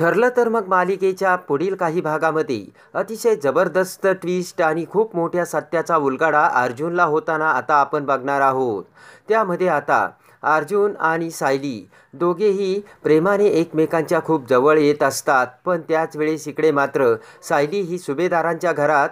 ठरलं तर मग मालिकेच्या पुढील काही भागामध्ये अतिशय जबरदस्त ट्विस्ट आणि खूप मोठ्या सत्याचा उलगाडा अर्जुनला होताना आता आपण बघणार आहोत त्यामध्ये आता अर्जुन आणि सायली दोघेही प्रेमाने एकमेकांच्या खूप जवळ येत असतात पण त्याच वेळेस इकडे मात्र सायली ही सुभेदारांच्या घरात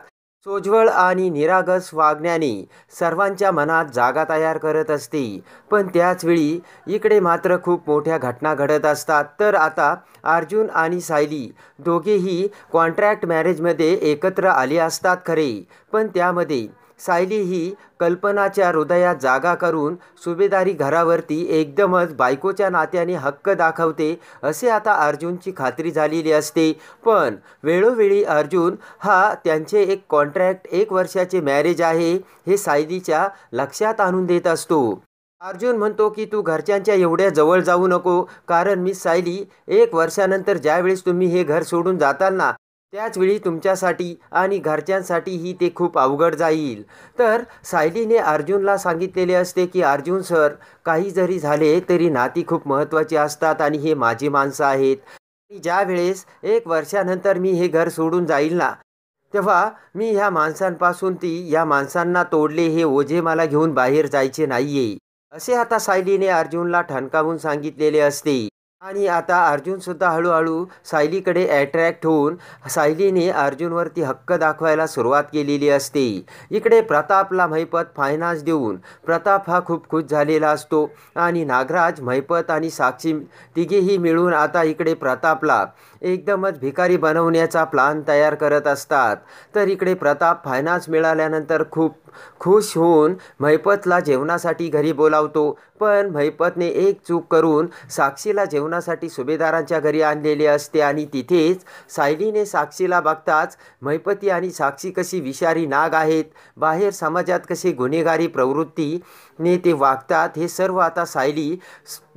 सोज्वळ आणि निरागस वागण्याने सर्वांच्या मनात जागा तयार करत असते पण त्याचवेळी इकडे मात्र खूप मोठ्या घटना घडत असतात तर आता अर्जुन आणि सायली दोघेही कॉन्ट्रॅक्ट मॅरेजमध्ये एकत्र आले असतात खरे पण त्यामध्ये सायली ही कल्पनाच्या हृदयात जागा करून सुभेदारी घरावरती एकदमच बायकोच्या नात्याने हक्क दाखवते असे आता अर्जुनची खात्री झालेली असते पण वेळोवेळी अर्जुन हा त्यांचे एक कॉन्ट्रॅक्ट एक वर्षाचे मॅरेज आहे हे सायलीच्या लक्षात आणून देत असतो अर्जुन म्हणतो की तू घरच्यांच्या एवढ्या जवळ जाऊ नको कारण मी सायली एक वर्षानंतर ज्यावेळेस तुम्ही हे घर सोडून जाताल ना त्याचवेळी तुमच्यासाठी आणि घरच्यांसाठीही ते खूप अवघड जाईल तर सायलीने अर्जुनला सांगितलेले असते की अर्जुन सर काही जरी झाले तरी नाती खूप महत्त्वाची असतात आणि हे माझी माणसं आहेत ज्या वेळेस एक वर्षानंतर मी हे घर सोडून जाईल ना तेव्हा मी ह्या माणसांपासून ती या माणसांना तोडले हे ओझे मला घेऊन बाहेर जायचे नाहीये असे आता सायलीने अर्जुनला ठणकावून सांगितलेले असते आणि आता अर्जुनसुद्धा हळूहळू सायलीकडे अट्रॅक्ट होऊन सायलीने अर्जुनवरती हक्क दाखवायला सुरुवात केलेली असते इकडे प्रतापला मैपत फायनान्स देऊन प्रताप हा खूप खुश झालेला असतो आणि नागराज मैपत आणि साक्षी तिघेही मिळून आता इकडे प्रतापला एकदमच भिकारी बनवण्याचा प्लान तयार करत असतात तर इकडे प्रताप फायनान्स मिळाल्यानंतर खूप खुश होऊन महिपतला जेवणासाठी घरी बोलावतो पण मैपतने एक चूक करून साक्षीला जेवणासाठी सुभेदारांच्या घरी आणलेले असते आणि तिथेच सायलीने साक्षीला बघताच महिपती आणि साक्षी कशी विषारी नाग आहेत बाहेर समाजात कशी गुन्हेगारी प्रवृत्तीने ते वागतात हे सर्व आता सायली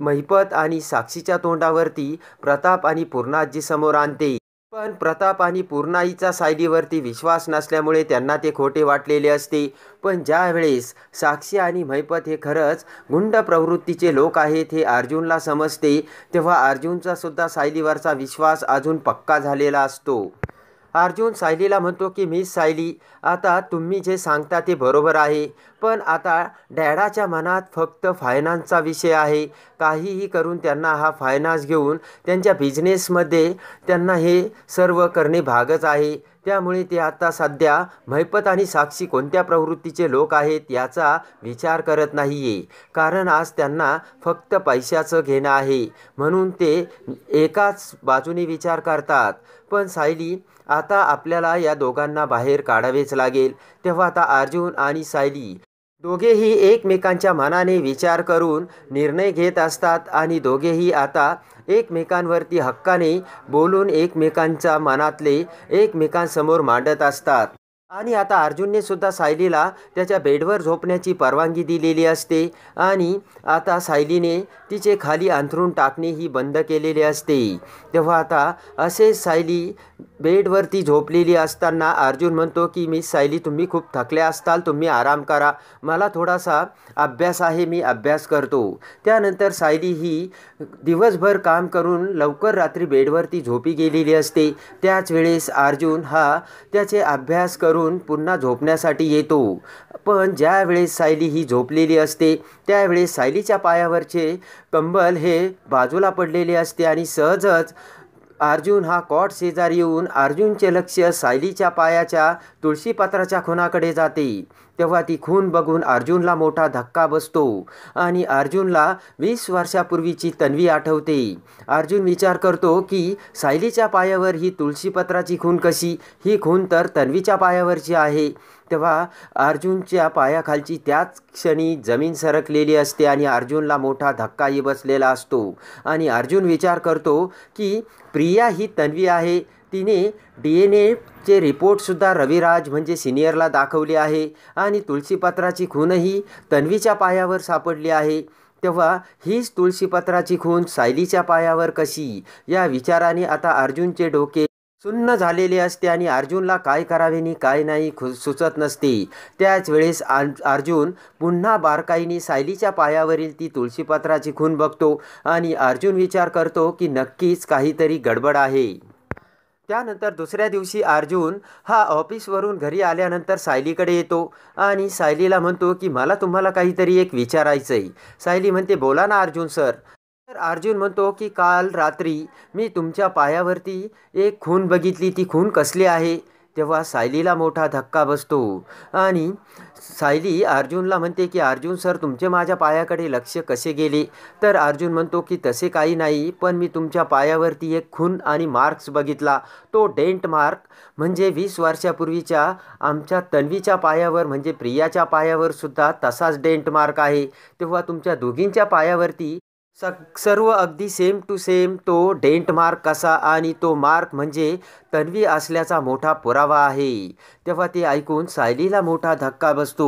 महिपत आणि साक्षीच्या तोंडावरती प्रताप आणि पूर्णाजी समोर आणते पण प्रताप आणि पूर्णाईचा सायलीवरती विश्वास नसल्यामुळे त्यांना ते खोटे वाटलेले असते पण ज्यावेळेस साक्षी आणि मैपत हे खरंच गुंड प्रवृत्तीचे लोक आहेत हे अर्जुनला समजते तेव्हा अर्जुनचा सुद्धा सायलीवरचा विश्वास अजून पक्का झालेला असतो अर्जुन सायलीला म्हणतो की मी सायली आता तुम्ही जे सांगता ते बरोबर आहे पण आता डॅडाच्या मनात फक्त फायनान्सचा विषय आहे काहीही करून त्यांना हा फायनान्स घेऊन त्यांच्या बिझनेसमध्ये त्यांना हे सर्व करणे भागच आहे त्यामुळे ते आता सध्या मैपत आणि साक्षी कोणत्या प्रवृत्तीचे लोक आहेत याचा विचार करत नाही आहे कारण आज त्यांना फक्त पैशाचं घेणं आहे म्हणून ते एकाच बाजूने विचार करतात पण सायली आता आपल्याला या दोघांना बाहेर काढावेच लागेल तेव्हा आता अर्जुन आणि सायली दोघेही एकमेकांच्या मनाने विचार करून निर्णय घेत असतात आणि दोघेही आता एकमेकांवरती हक्काने बोलून एकमेकांच्या मनातले एकमेकांसमोर मांडत असतात आणि आता अर्जुनने सुद्धा सायलीला त्याच्या बेडवर झोपण्याची परवानगी दिलेली असते आणि आता सायलीने तिचे खाली अंथरून टाकणे ही बंद केलेले असते तेव्हा आता असे सायली बेडवरती झोपलेली असताना अर्जुन म्हणतो की मी सायली तुम्ही खूप थकल्या असताल तुम्ही आराम करा मला थोडासा अभ्यास आहे मी अभ्यास करतो त्यानंतर सायली ही दिवसभर काम करून लवकर रात्री बेडवरती झोपी गेलेली असते त्याच वेळेस अर्जुन हा त्याचे अभ्यास करून करून पुन्हा झोपण्यासाठी येतो पण ज्यावेळेस सायली ही झोपलेली असते त्यावेळेस सायलीच्या पायावरचे कंबल हे बाजूला पडलेले असते आणि सहजच अर्जुन हा कॉट शेजार येऊन अर्जुनचे लक्ष सायलीच्या पायाच्या तुळशीपत्राच्या खुनाकडे जाते तेव्हा ती खून बघून अर्जुनला मोठा धक्का बसतो आणि अर्जुनला वीस वर्षापूर्वीची तन्वी आठवते अर्जुन विचार करतो की सायलीच्या पायावर ही तुळशीपत्राची खून कशी ही खून तर तन्वीच्या पायावरची आहे तेव्हा अर्जुनच्या पायाखालची त्याच क्षणी जमीन सरकलेली असते आणि अर्जुनला मोठा धक्काही बसलेला असतो आणि अर्जुन विचार करतो की प्रिया ही तन्वी आहे तिने डी एन एचे रिपोर्टसुद्धा रविराज म्हणजे सिनियरला दाखवले आहे आणि तुळशीपत्राची खूनही तन्वीच्या पायावर सापडली आहे तेव्हा हीच तुळशीपत्राची खून सायलीच्या पायावर कशी या विचाराने आता अर्जुनचे डोके सुन्न झालेली असते आणि अर्जुनला काय करावेनी काय नाही खु सुचत नसते त्याच वेळेस अर्जुन पुन्हा बारकाईने सायलीच्या पायावरील ती तुळशीपत्राची खून बघतो आणि अर्जुन विचार करतो की नक्कीच काहीतरी गडबड आहे त्यानंतर दुसऱ्या दिवशी अर्जुन हा ऑफिसवरून घरी आल्यानंतर सायलीकडे येतो आणि सायलीला म्हणतो की मला तुम्हाला काहीतरी एक विचारायचं आहे सायली म्हणते बोला ना अर्जुन सर तर अर्जुन म्हणतो की काल रात्री मी तुमच्या पायावरती एक खून बघितली ती खून कसली आहे तेव्हा सायलीला मोठा धक्का बसतो आणि सायली अर्जुनला म्हणते की अर्जुन सर तुमचे माझ्या पायाकडे लक्ष कसे गेले तर अर्जुन म्हणतो की तसे काही नाही पण मी तुमच्या पायावरती एक खून आणि मार्क्स बघितला तो डेंट मार्क म्हणजे वीस वर्षापूर्वीच्या आमच्या तन्वीच्या पायावर म्हणजे प्रियाच्या पायावर सुद्धा तसाच डेंट मार्क आहे तेव्हा तुमच्या दोघींच्या पायावरती स सर्व अगदी सेम टू सेम तो डेंट मार्क कसा आणि तो मार्क म्हणजे तन्वी असल्याचा मोठा पुरावा आहे तेव्हा ते ऐकून सायलीला मोठा धक्का बसतो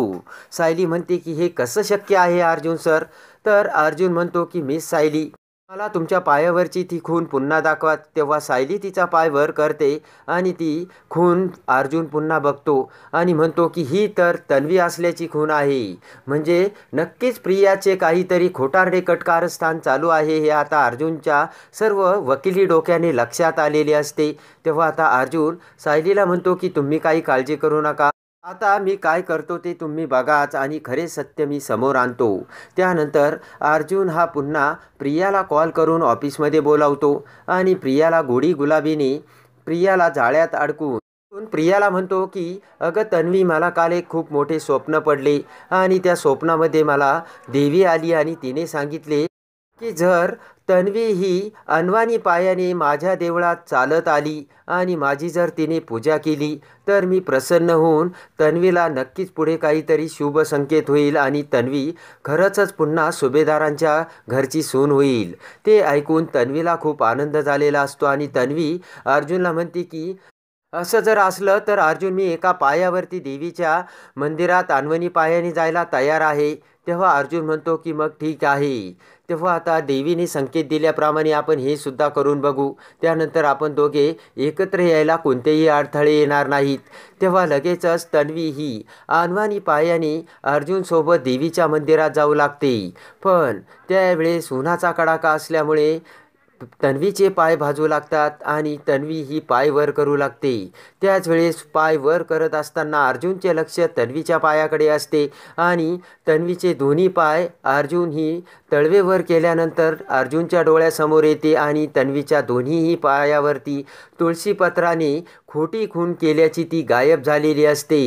सायली म्हणते की हे कसं शक्य आहे अर्जुन सर तर अर्जुन म्हणतो की मिस सायली मला तुमच्या पायावरची ती खून पुन्हा दाखवा तेव्हा सायली तिचा पाय वर करते आणि ती खून अर्जुन पुन्हा बघतो आणि म्हणतो की ही तर तन्वी असल्याची खून आहे म्हणजे नक्कीच प्रियाचे काहीतरी खोटारडे कटकारस्थान चालू आहे हे आता अर्जुनच्या सर्व वकिली डोक्याने लक्षात आलेले असते तेव्हा आता अर्जुन सायलीला म्हणतो की तुम्ही काही काळजी करू नका आता मी काय करतो ते तुम्ही बघाच आणि खरे सत्य मी समोर आणतो त्यानंतर अर्जुन हा पुन्हा प्रियाला कॉल करून ऑफिसमध्ये बोलावतो आणि प्रियाला गोडी गुलाबीने प्रियाला जाळ्यात अडकून प्रियाला म्हणतो की अगं तन्वी मला काल एक खूप मोठे स्वप्न पडले आणि त्या स्वप्नामध्ये मला देवी आली आणि तिने सांगितले की जर तन्वी ही अन्वानी पायाने माझ्या देवळात चालत आली आणि माझी जर तिने पूजा केली तर मी प्रसन्न होऊन तन्वीला नक्कीच पुढे काहीतरी शुभ संकेत होईल आणि तन्वी खरंचच पुन्हा सुभेदारांच्या घरची सून होईल ते ऐकून तन्वीला खूप आनंद झालेला असतो आणि तन्वी अर्जुनला म्हणते की असं जर असलं तर अर्जुन मी एका पायावरती देवीच्या मंदिरात अन्वनी पायाने जायला तयार आहे तेव्हा अर्जुन म्हणतो की मग ठीक आहे तेव्हा आता देवीने संकेत दिल्याप्रमाणे आपण हे सुद्धा करून बघू त्यानंतर आपण दोघे एकत्र यायला कोणतेही अडथळे येणार नाहीत तेव्हा लगेचच तन्वी ही अनवानी पायाने अर्जुनसोबत देवीच्या मंदिरात जाऊ लागते पण त्यावेळेस उन्हाचा कडाका असल्यामुळे तन्वीचे पाय भाजू लागतात आणि तन्वी ही पाय वर करू लागते त्याच वेळेस पाय वर करत असताना अर्जुनचे लक्ष तन्वीच्या पायाकडे असते आणि तन्वीचे दोन्ही पाय अर्जुन ही तळवेवर केल्यानंतर अर्जुनच्या डोळ्यासमोर येते आणि तन्वीच्या दोन्हीही पायावरती तुळशीपत्राने खोटी खून केल्याची ती गायब झालेली असते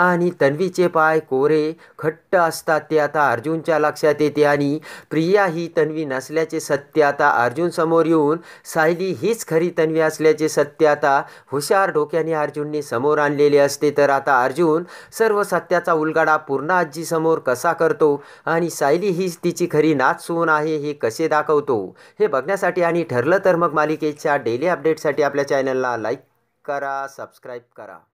आणि तन्वीचे पाय कोरे खट्ट असतात ते आता अर्जुनच्या लक्षात येते आणि प्रिया ही तन्वी नसल्याचे सत्य आता अर्जुनसमोर येऊन सायली हीच खरी तन्वी असल्याचे सत्य आता हुशार डोक्याने अर्जुनने समोर आणलेले असते तर आता अर्जुन सर्व सत्याचा उलगाडा पूर्ण आजीसमोर कसा करतो आणि सायली हीच तिची खरी नाच सोन आहे हे कसे दाखवतो हे बघण्यासाठी आणि ठरलं तर मग मालिकेच्या डेली अपडेटसाठी आपल्या चॅनलला लाईक करा सबस्क्राईब करा